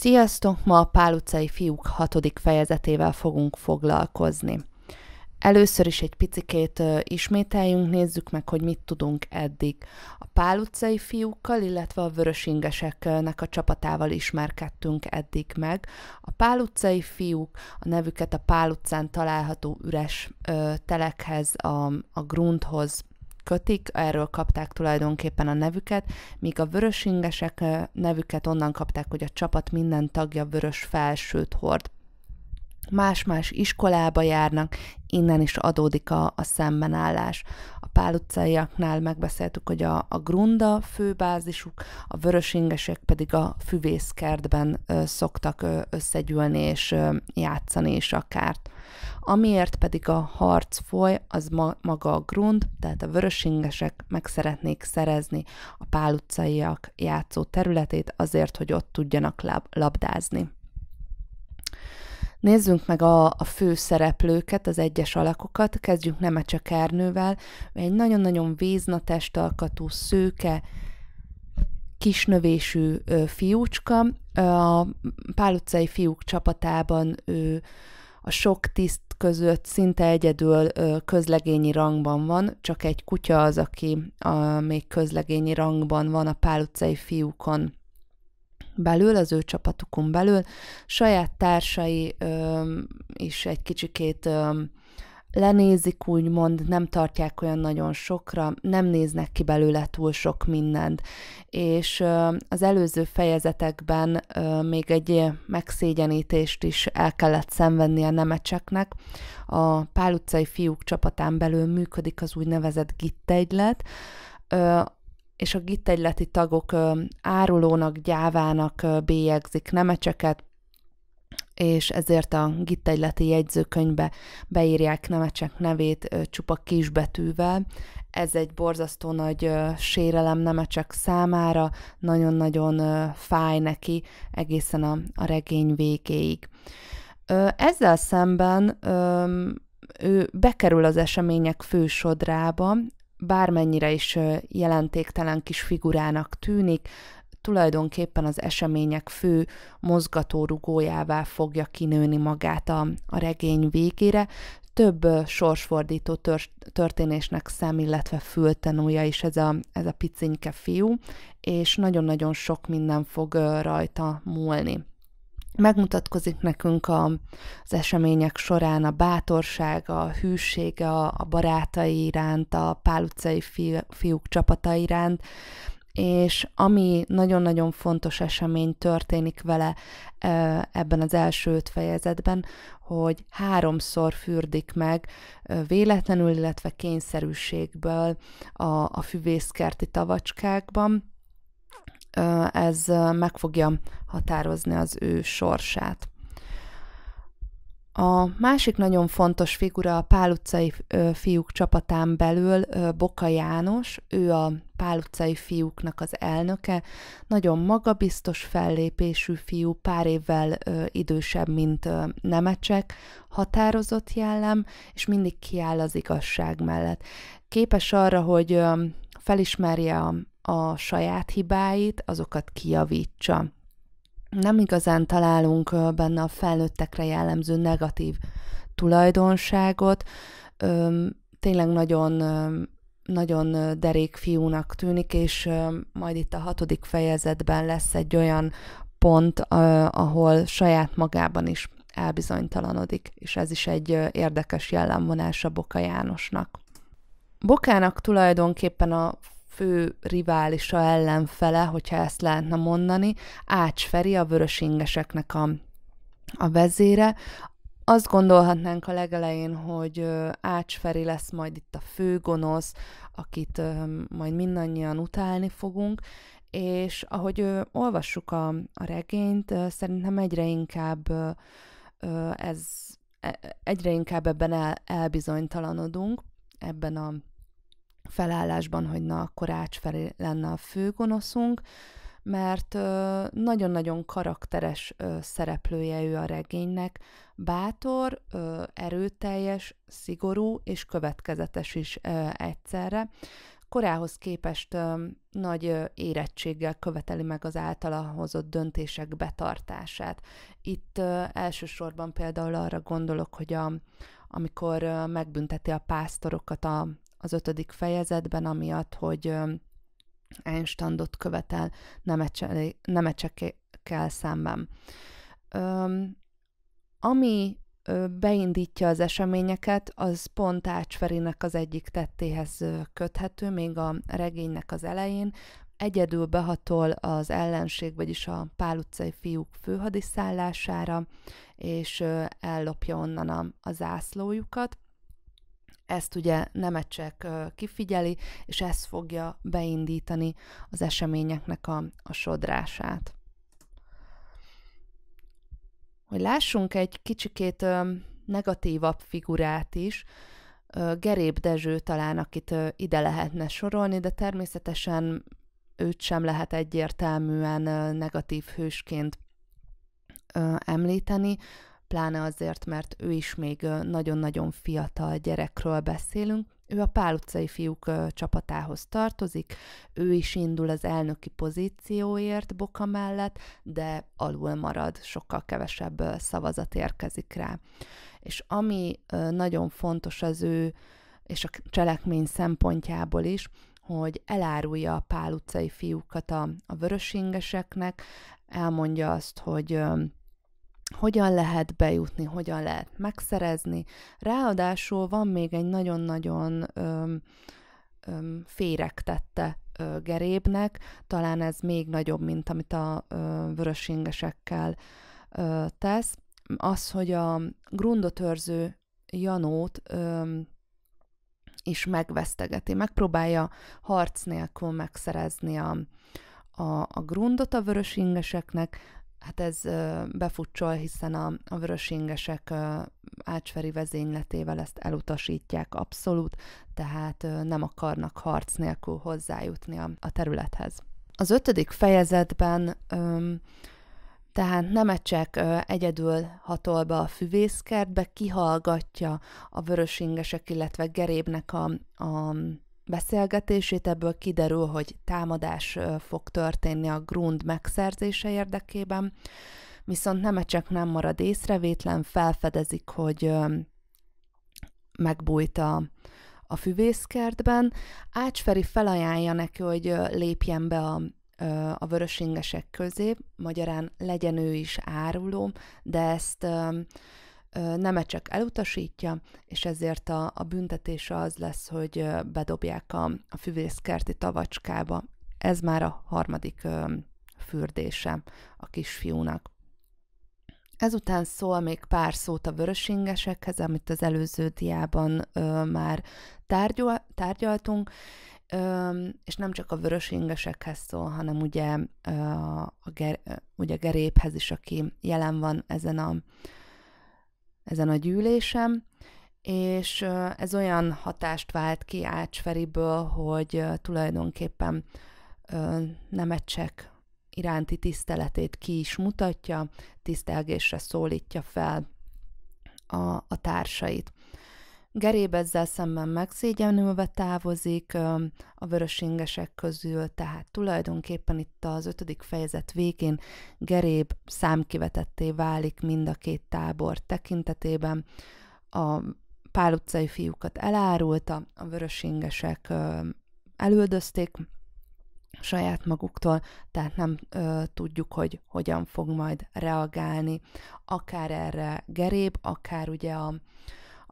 Sziasztok! Ma a Pál utcai fiúk hatodik fejezetével fogunk foglalkozni. Először is egy picikét ismételjünk, nézzük meg, hogy mit tudunk eddig. A Pál utcai fiúkkal, illetve a vörösingeseknek a csapatával ismerkedtünk eddig meg. A Pál utcai fiúk a nevüket a Pál utcán található üres ö, telekhez, a, a grunthoz kötik, erről kapták tulajdonképpen a nevüket, míg a vörösingesek eh, nevüket onnan kapták, hogy a csapat minden tagja vörös felsőt hord más-más iskolába járnak, innen is adódik a, a szembenállás. A pál utcaiaknál megbeszéltük, hogy a, a grunda főbázisuk, a vörösingesek pedig a füvészkertben ö, szoktak ö, összegyűlni és ö, játszani is akárt. Amiért pedig a harc foly, az ma, maga a grund, tehát a vörösingesek meg szeretnék szerezni a pál utcaiak játszó területét azért, hogy ott tudjanak lab, labdázni. Nézzünk meg a, a fő szereplőket, az egyes alakokat, kezdjünk Nemecse Kárnővel, egy nagyon-nagyon vízna testalkatú, szőke, kisnövésű ö, fiúcska. A Pál utcai fiúk csapatában ő a sok tiszt között szinte egyedül ö, közlegényi rangban van, csak egy kutya az, aki a, még közlegényi rangban van a Pál utcai fiúkon belül, az ő csapatukon belül, saját társai ö, is egy kicsikét ö, lenézik, úgymond, nem tartják olyan nagyon sokra, nem néznek ki belőle túl sok mindent. És az előző fejezetekben még egy megszégyenítést is el kellett szenvedni a nemecseknek. A pálutcai fiúk csapatán belül működik az úgynevezett gittegylet, és a gittegyleti tagok árulónak, gyávának bélyegzik nemecseket, és ezért a gittegyleti jegyzőkönyvbe beírják nemecsek nevét csupa kisbetűvel. Ez egy borzasztó nagy sérelem nemecsek számára, nagyon-nagyon fáj neki egészen a, a regény végéig. Ezzel szemben ő bekerül az események fősodrába, bármennyire is jelentéktelen kis figurának tűnik, tulajdonképpen az események fő mozgatórugójává fogja kinőni magát a, a regény végére. Több sorsfordító tör, történésnek szem, illetve fültenúja is ez a, ez a picinke fiú, és nagyon-nagyon sok minden fog rajta múlni megmutatkozik nekünk a, az események során a bátorsága, a hűsége a barátai iránt, a pál utcai fi, fiúk csapata iránt, és ami nagyon-nagyon fontos esemény történik vele ebben az első öt fejezetben, hogy háromszor fürdik meg véletlenül, illetve kényszerűségből a, a füvészkerti tavacskákban, ez meg fogja határozni az ő sorsát. A másik nagyon fontos figura a Pál utcai fiúk csapatán belül Boka János, ő a Pál utcai fiúknak az elnöke, nagyon magabiztos fellépésű fiú, pár évvel idősebb, mint Nemecsek, határozott jellem, és mindig kiáll az igazság mellett. Képes arra, hogy felismerje a a saját hibáit, azokat kijavítsa. Nem igazán találunk benne a felnőttekre jellemző negatív tulajdonságot. Tényleg nagyon nagyon derék fiúnak tűnik, és majd itt a hatodik fejezetben lesz egy olyan pont, ahol saját magában is elbizonytalanodik, és ez is egy érdekes jellemvonása Boka Jánosnak. Bokának tulajdonképpen a fő riválisa ellenfele, hogyha ezt lehetne mondani, Ács Feri, a ingeseknek a, a vezére. Azt gondolhatnánk a legelején, hogy Ács Feri lesz majd itt a gonosz, akit majd mindannyian utálni fogunk, és ahogy olvassuk a, a regényt, szerintem egyre inkább ez e, egyre inkább ebben el, elbizonytalanodunk, ebben a felállásban, hogy na, akkor Ács felé lenne a főgonoszunk, mert nagyon-nagyon karakteres szereplője ő a regénynek, bátor, erőteljes, szigorú és következetes is egyszerre. Korához képest nagy érettséggel követeli meg az általa hozott döntések betartását. Itt elsősorban például arra gondolok, hogy a, amikor megbünteti a pásztorokat a, az ötödik fejezetben, amiatt, hogy Einsteinot követel nemecsekkel szemben. Öm, ami beindítja az eseményeket, az pont Ácsferinek az egyik tettéhez köthető, még a regénynek az elején. Egyedül behatol az ellenség, vagyis a Pál utcai fiúk főhadiszállására, és ellopja onnan a, a zászlójukat. Ezt ugye Nemecsek kifigyeli, és ez fogja beindítani az eseményeknek a, a sodrását. Hogy lássunk egy kicsikét negatívabb figurát is, Geréb Dezső talán, akit ide lehetne sorolni, de természetesen őt sem lehet egyértelműen negatív hősként említeni, pláne azért, mert ő is még nagyon-nagyon fiatal gyerekről beszélünk. Ő a Pál utcai fiúk csapatához tartozik, ő is indul az elnöki pozícióért Boka mellett, de alul marad, sokkal kevesebb szavazat érkezik rá. És ami nagyon fontos az ő és a cselekmény szempontjából is, hogy elárulja a Pál utcai fiúkat a, a vörösingeseknek, elmondja azt, hogy hogyan lehet bejutni, hogyan lehet megszerezni. Ráadásul van még egy nagyon-nagyon öm, öm, féregtette ö, gerébnek, talán ez még nagyobb, mint amit a ö, vörösingesekkel ö, tesz, az, hogy a grundotörző Janót ö, is megvesztegeti, megpróbálja harc nélkül megszerezni a, a, a grundot a vörösingeseknek, hát ez befutcsol, hiszen a, a vörösingesek ácsferi vezényletével ezt elutasítják abszolút, tehát nem akarnak harc nélkül hozzájutni a, a területhez. Az ötödik fejezetben öm, tehát Nemecsek egyedül hatol be a füvészkertbe, kihallgatja a vörösingesek, illetve gerébnek a, a beszélgetését, ebből kiderül, hogy támadás fog történni a Grund megszerzése érdekében, viszont Nemecsek nem marad észrevétlen, felfedezik, hogy megbújt a, a füvészkertben. Ácsferi felajánlja neki, hogy lépjen be a, a vörösingesek közé, magyarán legyen ő is áruló, de ezt csak elutasítja, és ezért a, a büntetése az lesz, hogy bedobják a, a füvészkerti tavacskába. Ez már a harmadik fürdése a kisfiúnak. Ezután szól még pár szót a vörösingesekhez, amit az előző diában ö, már tárgyal, tárgyaltunk, ö, és nem csak a vörösingesekhez szól, hanem ugye, ö, a ger, ugye Geréphez is, aki jelen van ezen a ezen a gyűlésem, és ez olyan hatást vált ki Ácsferiből, hogy tulajdonképpen nemecsek iránti tiszteletét ki is mutatja, tisztelgésre szólítja fel a, a társait ezzel szemben megszégyenülve távozik a vörösingesek közül, tehát tulajdonképpen itt az ötödik fejezet végén Geréb számkivetetté válik mind a két tábor tekintetében. A pál utcai fiúkat elárulta, a vörösingesek elüldözték saját maguktól, tehát nem ö, tudjuk, hogy hogyan fog majd reagálni akár erre Geréb, akár ugye a,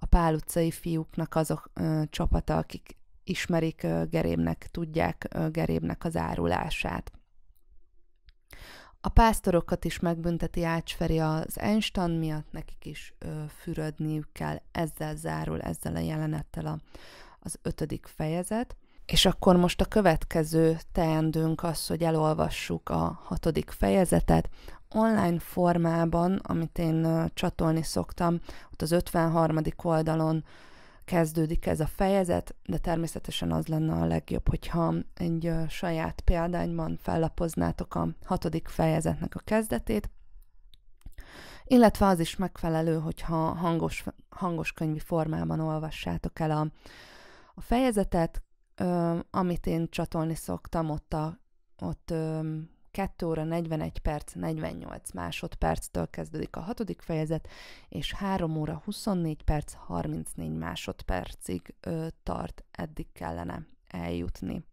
a Pál utcai fiúknak azok ö, csapata, akik ismerik ö, Gerémnek, tudják ö, Gerémnek az árulását. A pásztorokat is megbünteti Ácsferi az Einstein miatt, nekik is ö, fürödniük kell, ezzel zárul, ezzel a jelenettel a, az ötödik fejezet. És akkor most a következő teendőnk az, hogy elolvassuk a hatodik fejezetet. Online formában, amit én csatolni szoktam, ott az 53. oldalon kezdődik ez a fejezet, de természetesen az lenne a legjobb, hogyha egy saját példányban fellapoznátok a hatodik fejezetnek a kezdetét, illetve az is megfelelő, hogyha hangos, hangos könyvi formában olvassátok el a, a fejezetet, ö, amit én csatolni szoktam, ott, a, ott ö, 2 óra 41 perc 48 másodperctől kezdődik a hatodik fejezet, és 3 óra 24 perc 34 másodpercig ö, tart, eddig kellene eljutni.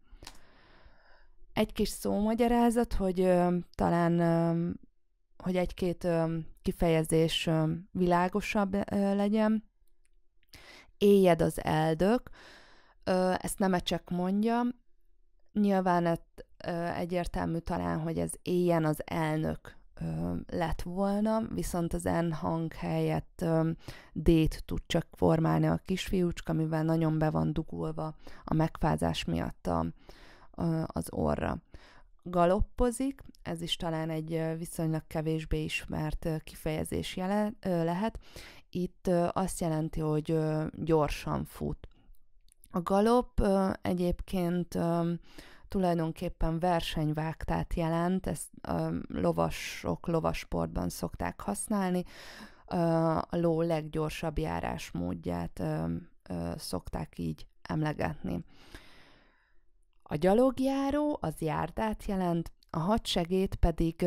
Egy kis szómagyarázat, hogy ö, talán ö, hogy egy-két ö, kifejezés ö, világosabb ö, legyen. Éjed az eldök, ezt nem csak mondja, nyilván ett, egyértelmű talán, hogy ez éjjen az elnök lett volna, viszont az N hang helyett D-t tud csak formálni a kisfiúcska, mivel nagyon be van dugulva a megfázás miatt a, az orra. Galoppozik, ez is talán egy viszonylag kevésbé ismert kifejezés jele, lehet. Itt azt jelenti, hogy gyorsan fut. A galop egyébként tulajdonképpen versenyvágtát jelent, ezt lovasok lovasportban szokták használni, a ló leggyorsabb járásmódját szokták így emlegetni. A gyalogjáró az járdát jelent, a hadsegét pedig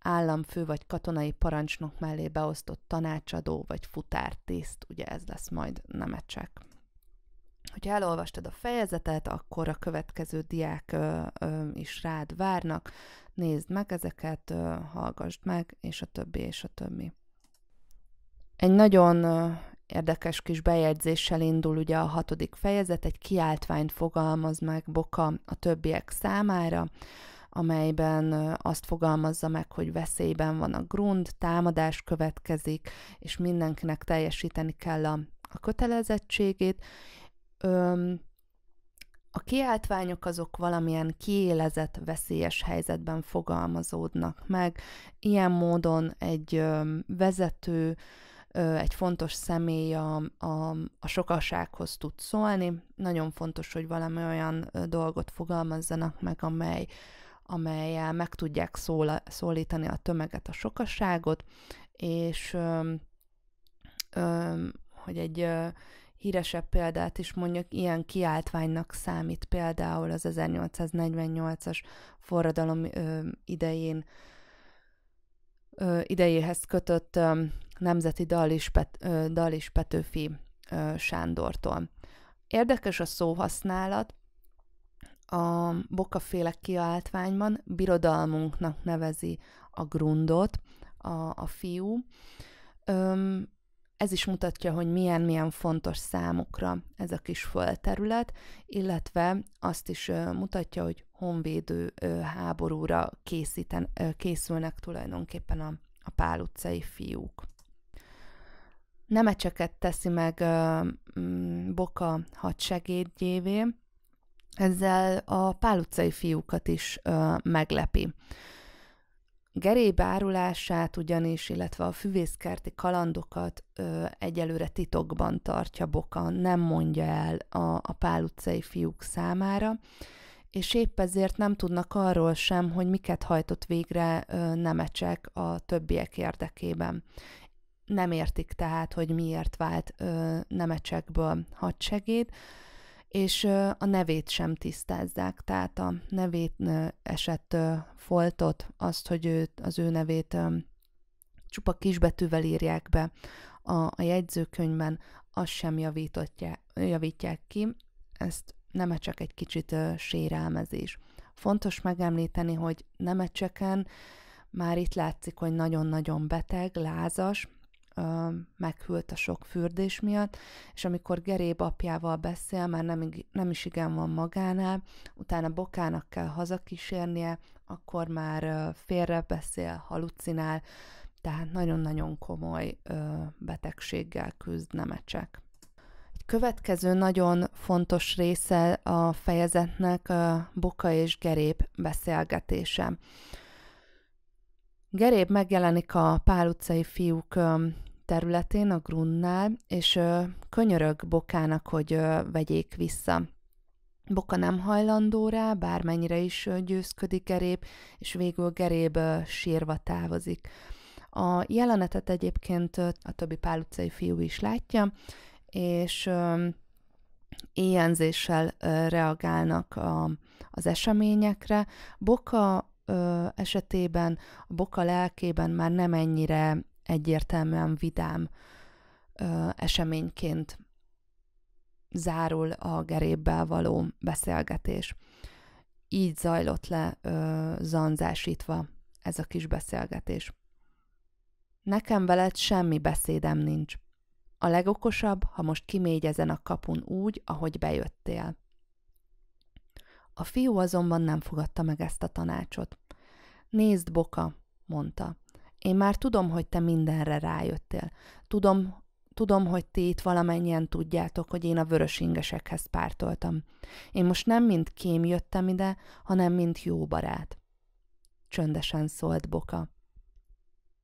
államfő vagy katonai parancsnok mellé beosztott tanácsadó vagy futártiszt, ugye ez lesz majd nemecsek hogyha elolvastad a fejezetet, akkor a következő diák ö, ö, is rád várnak, nézd meg ezeket, ö, hallgassd meg, és a többi, és a többi. Egy nagyon ö, érdekes kis bejegyzéssel indul ugye a hatodik fejezet, egy kiáltványt fogalmaz meg Boka a többiek számára, amelyben azt fogalmazza meg, hogy veszélyben van a grund, támadás következik, és mindenkinek teljesíteni kell a, a kötelezettségét, öm, a kiáltványok azok valamilyen kiélezett, veszélyes helyzetben fogalmazódnak meg. Ilyen módon egy öm, vezető, egy fontos személy a, a, a sokasághoz tud szólni. Nagyon fontos, hogy valami olyan dolgot fogalmazzanak meg, amely, amelyel meg tudják szóla, szólítani a tömeget, a sokasságot, és öm, öm, hogy egy híresebb példát is mondjuk, ilyen kiáltványnak számít például az 1848-as forradalom ö, idején ö, idejéhez kötött ö, nemzeti dal is, Pet, ö, dal is Petőfi ö, Sándortól. Érdekes a szóhasználat, a bokaféle kiáltványban birodalmunknak nevezi a grundot a, a fiú. Öm, ez is mutatja, hogy milyen-milyen fontos számukra ez a kis földterület, illetve azt is mutatja, hogy honvédő háborúra készíten, készülnek tulajdonképpen a, a Pál utcai fiúk. Nemecseket teszi meg mm, Boka hadsegédjévé, ezzel a utcai fiúkat is meglepi. Geréb árulását ugyanis, illetve a füvészkerti kalandokat ö, egyelőre titokban tartja Boka, nem mondja el a, a Pál utcai fiúk számára, és épp ezért nem tudnak arról sem, hogy miket hajtott végre ö, nemecsek a többiek érdekében. Nem értik tehát, hogy miért vált ö, nemecsekből hadsegéd, és a nevét sem tisztázzák, tehát a nevét esett foltot, azt, hogy ő, az ő nevét csupa kisbetűvel írják be a, a jegyzőkönyvben, azt sem javítják ki, ezt nem csak egy kicsit sérelmezés. Fontos megemlíteni, hogy nem nemecseken már itt látszik, hogy nagyon-nagyon beteg, lázas, ö, meghűlt a sok fürdés miatt, és amikor Geréb apjával beszél, már nem, nem is igen van magánál, utána Bokának kell hazakísérnie, akkor már ö, félre beszél, halucinál, tehát nagyon-nagyon komoly ö, betegséggel küzd Nemecsek. Egy következő nagyon fontos része a fejezetnek a Boka és Geréb beszélgetése. Geréb megjelenik a pál utcai fiúk területén, a Grunnál, és ö, könyörög Bokának, hogy ö, vegyék vissza. Boka nem hajlandó rá, bármennyire is ö, győzködik Geréb, és végül Geréb ö, sírva távozik. A jelenetet egyébként ö, a többi pálucai fiú is látja, és ö, éjjelzéssel ö, reagálnak a, az eseményekre. Boka ö, esetében, a Boka lelkében már nem ennyire egyértelműen vidám ö, eseményként zárul a gerébbel való beszélgetés. Így zajlott le ö, zanzásítva ez a kis beszélgetés. Nekem veled semmi beszédem nincs. A legokosabb, ha most kimégy ezen a kapun úgy, ahogy bejöttél. A fiú azonban nem fogadta meg ezt a tanácsot. Nézd, Boka, mondta. Én már tudom, hogy te mindenre rájöttél. Tudom, tudom, hogy ti itt valamennyien tudjátok, hogy én a vörös ingesekhez pártoltam. Én most nem mint kém jöttem ide, hanem mint jó barát. Csöndesen szólt Boka.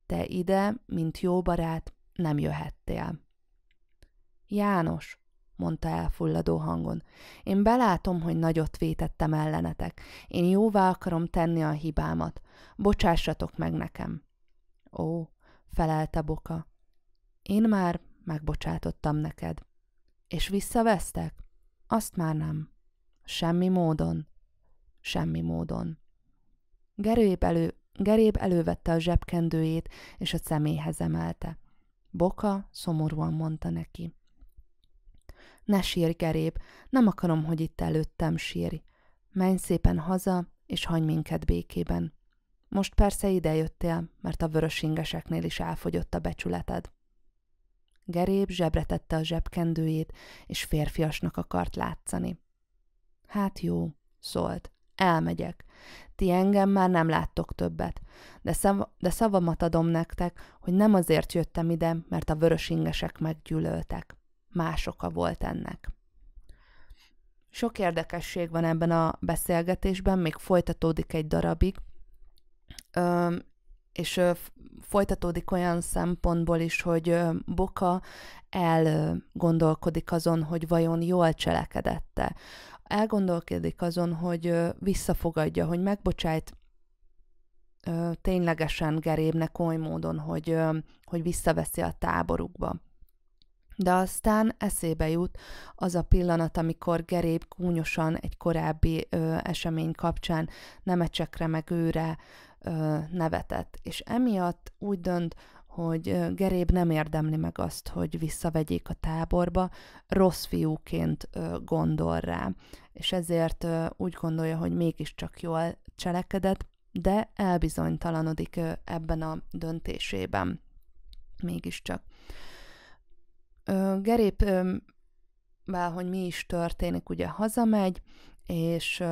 Te ide, mint jó barát, nem jöhettél. János, mondta elfulladó hangon, én belátom, hogy nagyot vétettem ellenetek. Én jóvá akarom tenni a hibámat. Bocsássatok meg nekem. Ó, felelte Boka, én már megbocsátottam neked. És visszavesztek? Azt már nem. Semmi módon. Semmi módon. Geréb, elő, geréb elővette a zsebkendőjét, és a szeméhez emelte. Boka szomorúan mondta neki. Ne sírj, Geréb, nem akarom, hogy itt előttem sírj. Menj szépen haza, és hagyj minket békében. Most persze idejöttél, mert a vörös ingeseknél is elfogyott a becsületed. Geréb zsebre tette a zsebkendőjét, és férfiasnak akart látszani. Hát jó, szólt, elmegyek. Ti engem már nem láttok többet, de, szav- de szavamat adom nektek, hogy nem azért jöttem ide, mert a vörös ingesek meggyűlöltek. Más oka volt ennek. Sok érdekesség van ebben a beszélgetésben, még folytatódik egy darabig, és folytatódik olyan szempontból is, hogy Boka elgondolkodik azon, hogy vajon jól cselekedette. Elgondolkodik azon, hogy visszafogadja, hogy megbocsájt ténylegesen gerébnek oly módon, hogy, hogy visszaveszi a táborukba de aztán eszébe jut az a pillanat, amikor Geréb gúnyosan egy korábbi ö, esemény kapcsán nemecsekre meg őre ö, nevetett, és emiatt úgy dönt, hogy Geréb nem érdemli meg azt, hogy visszavegyék a táborba, rossz fiúként gondol rá, és ezért úgy gondolja, hogy mégiscsak jól cselekedett, de elbizonytalanodik ebben a döntésében mégiscsak. Gerép bár hogy mi is történik, ugye hazamegy, és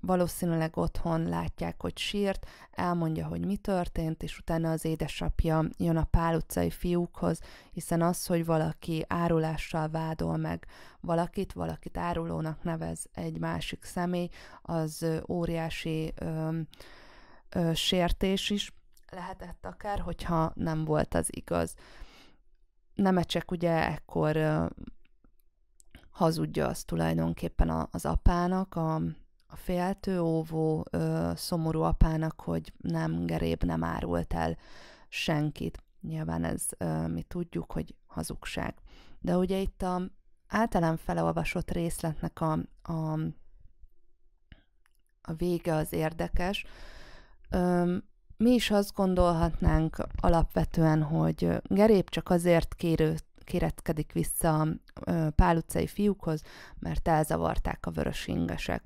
valószínűleg otthon látják, hogy sírt, elmondja, hogy mi történt, és utána az édesapja jön a pál utcai fiúkhoz, hiszen az, hogy valaki árulással vádol meg valakit, valakit árulónak nevez egy másik személy, az óriási ö, ö, sértés is lehetett akár, hogyha nem volt az igaz. Nemecsek ugye ekkor hazudja azt tulajdonképpen az apának, a, a féltő óvó ö, szomorú apának, hogy nem geréb nem árult el senkit. Nyilván ez ö, mi tudjuk, hogy hazugság. De ugye itt a általán felolvasott részletnek a, a, a vége az érdekes. Ö, mi is azt gondolhatnánk alapvetően, hogy Gerép csak azért kérő, kéretkedik vissza a Pál utcai fiúkhoz, mert elzavarták a vörös ingesek.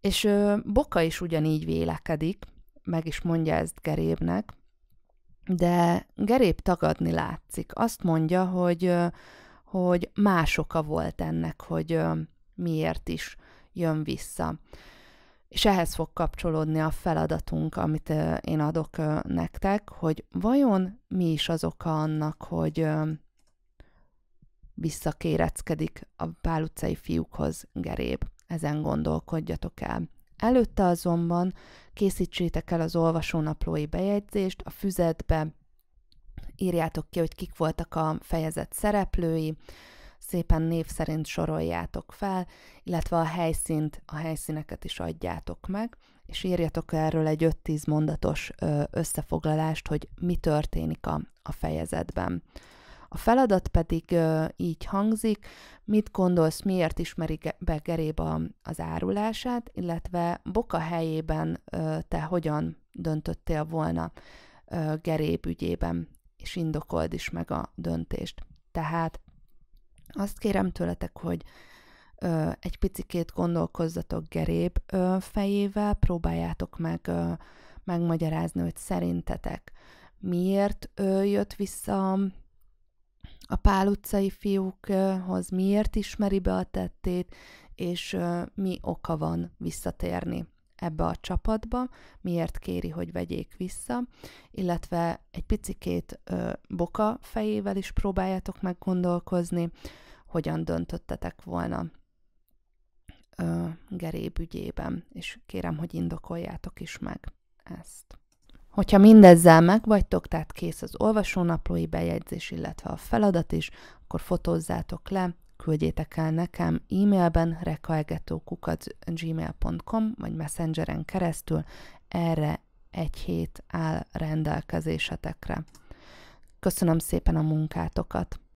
És Boka is ugyanígy vélekedik, meg is mondja ezt Gerébnek, de Gerép tagadni látszik. Azt mondja, hogy, hogy más oka volt ennek, hogy miért is jön vissza. És ehhez fog kapcsolódni a feladatunk, amit én adok nektek, hogy vajon mi is az oka annak, hogy visszakéreckedik a Pál utcai fiúkhoz geréb. Ezen gondolkodjatok el. Előtte azonban készítsétek el az olvasónaplói bejegyzést, a füzetbe írjátok ki, hogy kik voltak a fejezet szereplői, szépen név szerint soroljátok fel, illetve a helyszínt, a helyszíneket is adjátok meg, és írjatok erről egy 5-10 mondatos összefoglalást, hogy mi történik a, a fejezetben. A feladat pedig ö, így hangzik, mit gondolsz, miért ismeri be Geréb az árulását, illetve Boka helyében ö, te hogyan döntöttél volna ö, Geréb ügyében, és indokold is meg a döntést. Tehát azt kérem tőletek, hogy ö, egy picikét gondolkozzatok geréb ö, fejével, próbáljátok meg ö, megmagyarázni, hogy szerintetek miért ö, jött vissza a Pál utcai fiúkhoz, miért ismeri be a tettét, és ö, mi oka van visszatérni ebbe a csapatba, miért kéri, hogy vegyék vissza, illetve egy picikét ö, boka fejével is próbáljátok meg gondolkozni, hogyan döntöttetek volna ö, Geréb ügyében, és kérem, hogy indokoljátok is meg ezt. Hogyha mindezzel megvagytok, tehát kész az olvasónaplói bejegyzés, illetve a feladat is, akkor fotózzátok le, küldjétek el nekem e-mailben gmail.com vagy messengeren keresztül, erre egy hét áll rendelkezésetekre. Köszönöm szépen a munkátokat!